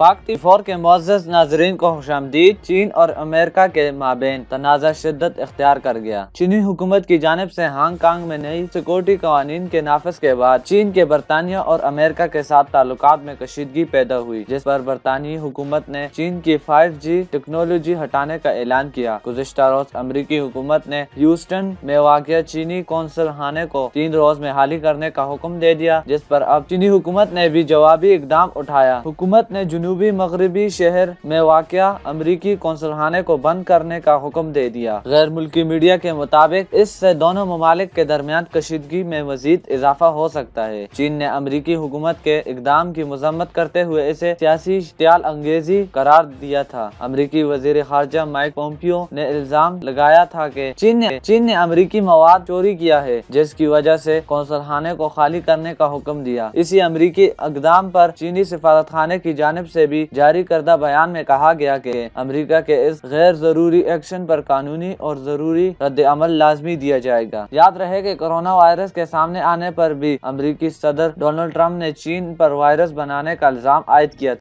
पाक तीफोर के मोज़ नाजरन को खुश चीन और अमेरिका के माबेन तनाज़ा शिदत इख्तियार कर गया चीनी हुकूमत की जानब ऐसी हांगकांग में नई सिक्योरिटी कवानीन के नाफज के बाद चीन के बरतानिया और अमेरिका के साथ ताल्लुक में कशीदगी पैदा हुई जिस पर बरतानी हुकूमत ने चीन की फाइव जी टेक्नोलॉजी हटाने का ऐलान किया गुजशत रोज अमरीकी हुकूमत ने ह्यूस्टन में वाक़ चीनी कौंसल खाने को तीन रोज में हाली करने का हुक्म दे दिया जिस पर अब चीनी हुकूमत ने भी जवाबी इकदाम उठाया हुकूमत ने जुनूब जनूबी मगरबी शहर में वाक़ अमरीकी खाना को बंद करने का हुक्म दे दिया गैर मुल्की मीडिया के मुताबिक इससे दोनों ममालिक के दरमियान कशीदगी में मजीद इजाफा हो सकता है चीन ने अमरीकी हुकूमत के इकदाम की मजम्मत करते हुए इसे सियासी इश्तियाल अंगेजी करार दिया था अमरीकी वजीर खारजा माइक पोम्पियो ने इल्जाम लगाया था की चीन ने चीन ने अमरीकी मवाद चोरी किया है जिसकी वजह से खाना को खाली करने का हुक्म दिया इसी अमरीकी इकदाम पर चीनी सिफारत खाने की जानब ऐसी से भी जारी करदा बयान में कहा गया कि अमेरिका के इस गैर जरूरी एक्शन पर कानूनी और जरूरी रद्द अमल लाजमी दिया जाएगा याद रहे कि कोरोना वायरस के सामने आने पर भी अमरीकी सदर डोनाल्ड ट्रंप ने चीन पर वायरस बनाने का इल्जाम आयद किया